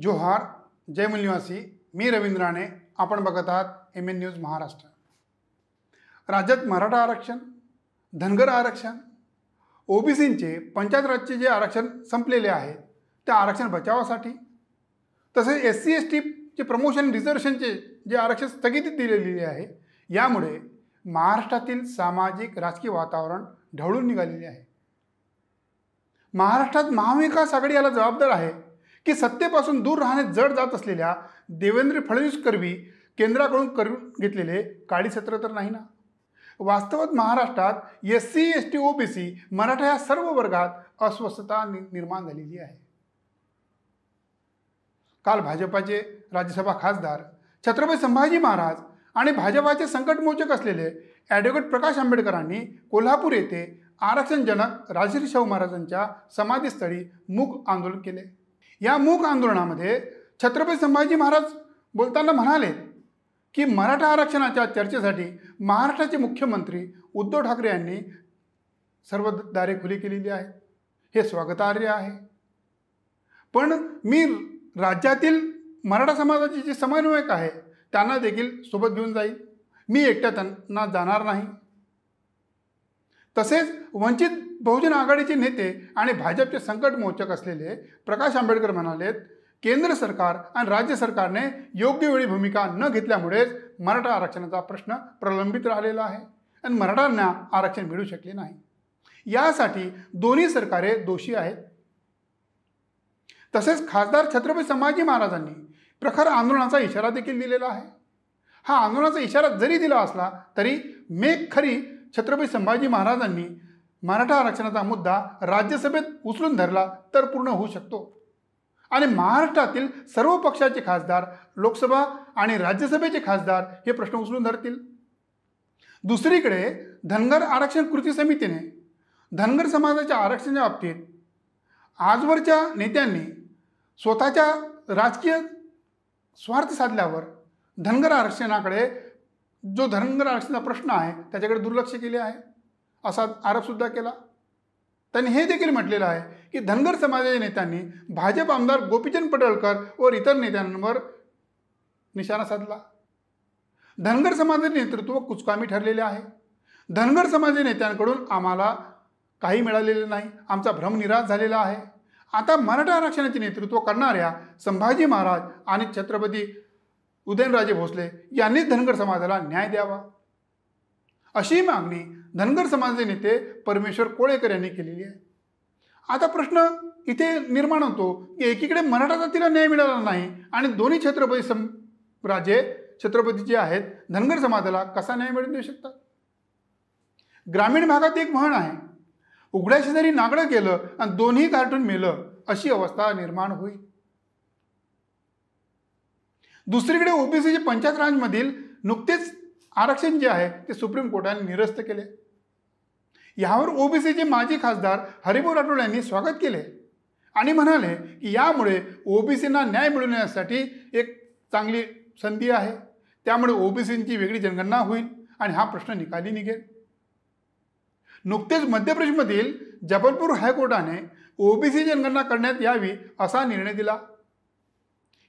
जोहार जय मूल्यवासी मी रवींद्र राणे आपण बघत आहात एम एन न्यूज महाराष्ट्र राज्यात मराठा आरक्षण धनगर आरक्षण ओबीसींचे पंचायत राजचे जे आरक्षण संपलेले आहे त्या आरक्षण बचावासाठी तसेच एस सी एस टीचे प्रमोशन रिझर्वेशनचे जे आरक्षण स्थगिती दिलेली आहे यामुळे महाराष्ट्रातील सामाजिक राजकीय वातावरण ढवळून निघालेले आहे महाराष्ट्रात महाविकास आघाडी याला जबाबदार आहे की सत्तेपासून दूर राहण्यात जड जात असलेल्या देवेंद्र फडणवीस कर्वी केंद्राकडून करून घेतलेले काळी सत्र तर नाही ना वास्तवात महाराष्ट्रात S C S T O C Maratha या सर्व वर्गात अस्वस्थता निर्माण झालेली आहे काल भाजपाचे राज्यसभा खासदार छत्रपती संभाजी महाराज आणि भाजपाचे संकटमोचक असलेले ॲडव्होकेट प्रकाश आंबेडकरांनी कोल्हापूर येथे आरक्षणजनक राजश्री शाहू महाराजांच्या समाधीस्थळी मूक आंदोलन केले या मूक आंदोलनामध्ये छत्रपती संभाजी महाराज बोलताना म्हणाले की मराठा आरक्षणाच्या चर्चेसाठी महाराष्ट्राचे मुख्यमंत्री उद्धव ठाकरे यांनी सर्व दारे खुली केलेली आहे हे स्वागतार्ह आहे पण मी राज्यातील मराठा समाजाचे जे समन्वयक आहे त्यांना देखील सोबत घेऊन जाईल मी एकट्या त्यांना जाणार नाही तसेच वंचित बहुजन आघाडीचे नेते आणि भाजपचे संकट मोचक असलेले प्रकाश आंबेडकर म्हणालेत केंद्र सरकार आणि राज्य सरकारने योग्य वेळी भूमिका न घेतल्यामुळेच मराठा आरक्षणाचा प्रश्न प्रलंबित राहिलेला आहे आणि मराठ्यांना आरक्षण मिळू शकले नाही यासाठी दोन्ही सरकारे दोषी आहेत तसेच खासदार छत्रपती संभाजी महाराजांनी प्रखर आंदोलनाचा इशारा देखील दिलेला आहे हा आंदोलनाचा इशारा जरी दिला असला तरी मेघ खरी छत्रपती संभाजी महाराजांनी मराठा आरक्षणाचा मुद्दा राज्यसभेत उचलून धरला तर पूर्ण होऊ शकतो आणि महाराष्ट्रातील सर्व पक्षाचे खासदार लोकसभा आणि राज्यसभेचे खासदार हे प्रश्न उचलून धरतील दुसरीकडे धनगर आरक्षण कृती समितीने धनगर समाजाच्या आरक्षणाच्या बाबतीत आजवरच्या नेत्यांनी स्वतःच्या राजकीय स्वार्थ साधल्यावर धनगर आरक्षणाकडे जो धनगर आरक्षणाचा प्रश्न आहे त्याच्याकडे दुर्लक्ष केले आहे असा आरोपसुद्धा केला त्यांनी हे देखील म्हटलेलं आहे की धनगर समाजाच्या नेत्यांनी भाजप आमदार गोपीचंद पडळकर व इतर नेत्यांवर निशाणा साधला धनगर समाजाचे नेतृत्व कुचकामी ठरलेले आहे धनगर समाजाच्या नेत्यांकडून आम्हाला काही मिळालेले नाही आमचा भ्रम निराश झालेला आहे आता मराठा आरक्षणाचे नेतृत्व करणाऱ्या संभाजी महाराज आणि छत्रपती उदयनराजे भोसले यांनीच धनगर समाजाला न्याय द्यावा अशी मागणी धनगर समाजाचे नेते परमेश्वर कोळेकर यांनी केलेली आहे आता प्रश्न इथे निर्माण होतो की एकीकडे मराठा जातीला न्याय मिळाला नाही आणि दोन्ही छत्रपती सम राजे छत्रपती जे आहेत धनगर समाजाला कसा न्याय मिळून देऊ शकतात ग्रामीण भागात एक म्हण आहे उघड्या जरी नागडं केलं आणि दोन्ही कार्टून मेलं अशी अवस्था निर्माण होईल दुसरीकडे ओबीसीचे पंचायत राजमधील नुकतेच आरक्षण जे आहे ते सुप्रीम कोर्टाने निरस्त केले यावर ओबीसीचे माजी खासदार हरिभाऊ राठोड यांनी स्वागत केले आणि म्हणाले की यामुळे ओबीसींना न्याय मिळवण्यासाठी एक चांगली संधी आहे त्यामुळे ओबीसींची वेगळी जनगणना होईल आणि हा प्रश्न निकाली निघेल नुकतेच मध्य प्रदेशमधील जबलपूर हायकोर्टाने ओबीसी जनगणना करण्यात यावी असा निर्णय दिला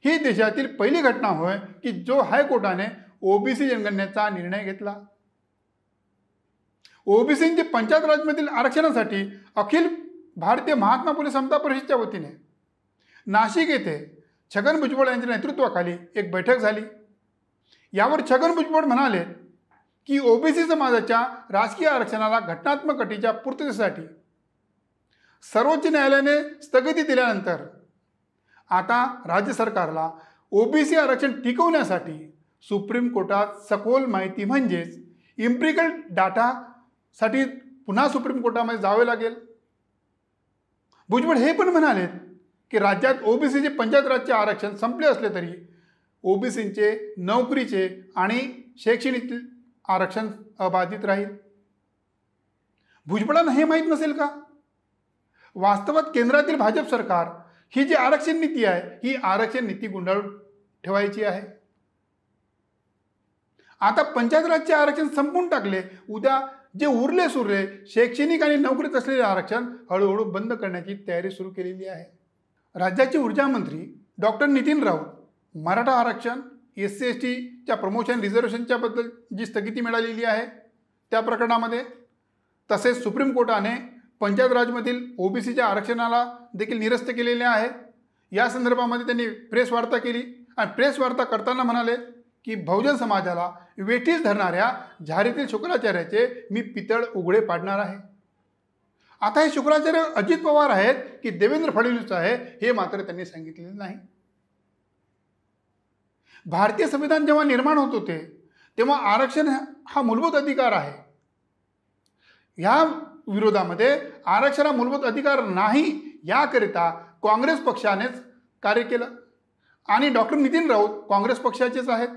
ही देशातील पहिली घटना होय की जो हायकोर्टाने ओबीसी जनगणनेचा निर्णय घेतला ओबीसींचे पंचायत राजमधील आरक्षणासाठी अखिल भारतीय महात्मा फुले समता परिषदेच्या वतीने नाशिक येथे छगन भुजबळ यांच्या नेतृत्वाखाली एक बैठक झाली यावर छगन भुजबळ म्हणाले की ओबीसी समाजाच्या राजकीय आरक्षणाला घटनात्मक अटीच्या पूर्ततेसाठी सर्वोच्च न्यायालयाने स्थगिती दिल्यानंतर आता राज्य सरकारला ओबीसी आरक्षण टिकवण्यासाठी सुप्रीम कोर्टात सखोल माहिती म्हणजेच इम्प्रिकल डाटासाठी पुन्हा सुप्रीम कोर्टामध्ये जावे लागेल भुजबळ हे पण म्हणाले की राज्यात ओबीसीचे पंचायत राजचे आरक्षण संपले असले तरी ओबीसीचे नोकरीचे आणि शैक्षणिक आरक्षण अबाधित राहील भुजबळांना हे माहीत नसेल का वास्तवात केंद्रातील भाजप सरकार ही जी आरक्षण नीती आहे ही आरक्षण नीती गुंडाळून ठेवायची आहे आता पंचायत राजचे आरक्षण संपून टाकले उद्या जे उरले सुरले शैक्षणिक आणि नोकरीत असलेले आरक्षण हळूहळू बंद करण्याची तयारी सुरू केलेली आहे राज्याचे ऊर्जा मंत्री डॉक्टर नितीन राऊत मराठा आरक्षण एस सी एस टीच्या प्रमोशन रिझर्वेशनच्या बद्दल जी स्थगिती मिळालेली आहे त्या प्रकरणामध्ये तसेच सुप्रीम कोर्टाने पंचायत राजमधील ओबीसीच्या आरक्षणाला देखील निरस्त केलेले आहे या संदर्भामध्ये त्यांनी प्रेस वार्ता केली आणि प्रेस वार्ता करताना म्हणाले की बहुजन समाजाला वेठीस धरणाऱ्या झारीतील शुक्राचार्याचे मी पितळ उघडे पाडणार आहे आता हे शुक्राचार्य अजित पवार आहेत की देवेंद्र फडणवीस आहे हे मात्र त्यांनी सांगितलेले नाही भारतीय संविधान जेव्हा निर्माण होत होते तेव्हा आरक्षण हा मूलभूत अधिकार आहे ह्या विरोधामध्ये आरक्षणा मूलभूत अधिकार नाही याकरिता काँग्रेस पक्षानेच कार्य केलं आणि डॉक्टर नितीन राऊत काँग्रेस पक्षाचेच आहेत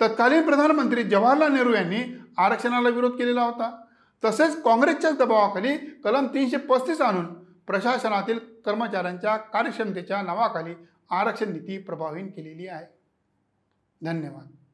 तत्कालीन प्रधानमंत्री जवाहरलाल नेहरू यांनी आरक्षणाला विरोध केलेला होता तसेच काँग्रेसच्याच दबावाखाली कलम तीनशे पस्तीस आणून प्रशासनातील कर्मचाऱ्यांच्या कार्यक्षमतेच्या नावाखाली आरक्षण नीती प्रभावीन केलेली आहे धन्यवाद